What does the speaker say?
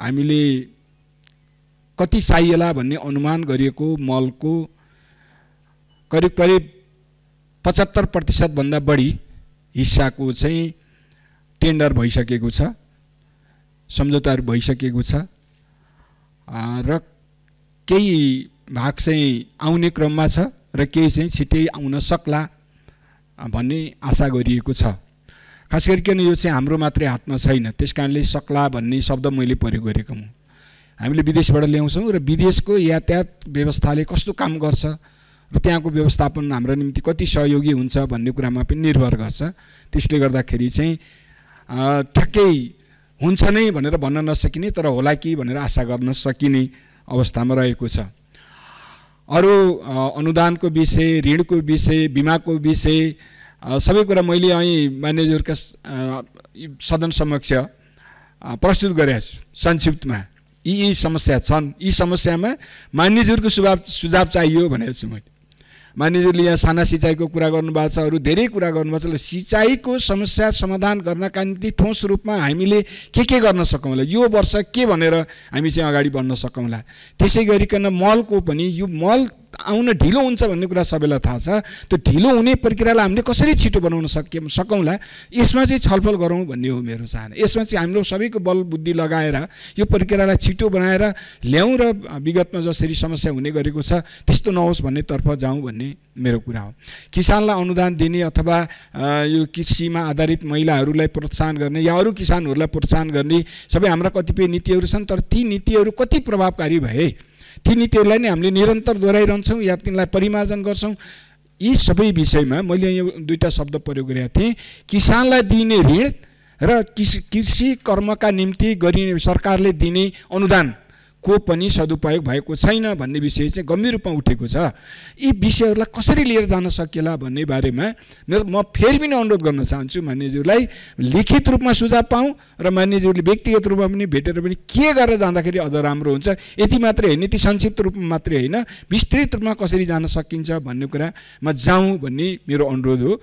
हामीले कति चाहिएला भन्ने अनुमान गरिएको मलको करिब करिब पचहत्तर प्रतिशतभन्दा बढी हिस्साको चाहिँ टेन्डर भइसकेको छ सम्झौताहरू भइसकेको छ र केही भाग चाहिँ आउने क्रममा छ र केही चाहिँ छिटै आउन सक्ला भन्ने आशा गरिएको छ खास गरिकन यो चाहिँ हाम्रो मात्रै हातमा छैन त्यस कारणले सक्ला भन्ने शब्द मैले प्रयोग गरेको हुँ हामीले विदेशबाट ल्याउँछौँ र विदेशको यातायात व्यवस्थाले कस्तो काम गर्छ र त्यहाँको व्यवस्थापन हाम्रो निम्ति कति सहयोगी हुन्छ भन्ने कुरामा पनि निर्भर गर्छ त्यसले गर्दाखेरि चाहिँ ठ्याक्कै हुन्छ नै भनेर भन्न नसकिने तर होला कि भनेर आशा गर्न सकिने अवस्थामा रहेको छ अरू अनुदानको विषय ऋणको विषय बिमाको विषय सबै कुरा मैले अहिले म्यानेजरका सदन समक्ष प्रस्तुत गरेको छु संक्षिप्तमा यी यी समस्या छन् यी समस्यामा मान्यज्यूहरूको सुझाव सुझाव चाहियो भनेको छु मैले मानिसहरूले यहाँ साना सिँचाइको कुरा गर्नुभएको छ अरू धेरै कुरा गर्नुभएको छ सिँचाइको समस्या समाधान गर्नका निम्ति ठोस रूपमा हामीले के के गर्न सकौँला यो वर्ष के भनेर हामी चाहिँ अगाडि बढ्न सकौँला त्यसै गरिकन मलको पनि यो मल आउन ढिलो हुन्छ भन्ने कुरा सबैलाई थाहा छ त्यो ढिलो हुने प्रक्रियालाई हामीले कसरी छिटो बनाउन सक्यौँ सकौँला यसमा चाहिँ छलफल गरौँ भन्ने हो मेरो चाहना यसमा चाहिँ हाम्रो सबैको बल बुद्धि लगाएर यो प्रक्रियालाई छिटो बनाएर ल्याउँ र विगतमा जसरी समस्या हुने गरेको छ त्यस्तो नहोस् भन्नेतर्फ जाउँ भन्ने मेरो कुरा हो किसानलाई अनुदान दिने अथवा यो कृषिमा आधारित महिलाहरूलाई प्रोत्साहन गर्ने या अरू किसानहरूलाई प्रोत्साहन गर्ने सबै हाम्रा कतिपय नीतिहरू छन् तर ती नीतिहरू कति प्रभावकारी भए ती नीतिहरूलाई नै हामीले निरन्तर दोहोऱ्याइरहन्छौँ या तिनलाई परिमार्जन गर्छौँ यी सबै विषयमा मैले यो दुईवटा शब्द प्रयोग गरेका थिएँ किसानलाई दिइने ऋण र कृषि कर्मका निम्ति गरिने सरकारले दिने अनुदान को पनि सदुपयोग भएको छैन भन्ने विषय चाहिँ गम्भीर रूपमा उठेको छ यी विषयहरूलाई कसरी लिएर जान सकिएला भन्ने बारेमा मेरो म फेरि पनि अनुरोध गर्न चाहन्छु मान्यज्यूलाई लिखित रूपमा सुझाव पाऊँ र मान्यज्यूले व्यक्तिगत रूपमा पनि भेटेर पनि के गरेर जाँदाखेरि अझ राम्रो हुन्छ यति मात्रै होइन यति संक्षिप्त रूपमा मात्रै होइन विस्तृत रूपमा कसरी जान सकिन्छ भन्ने कुरामा जाउँ भन्ने मेरो अनुरोध हो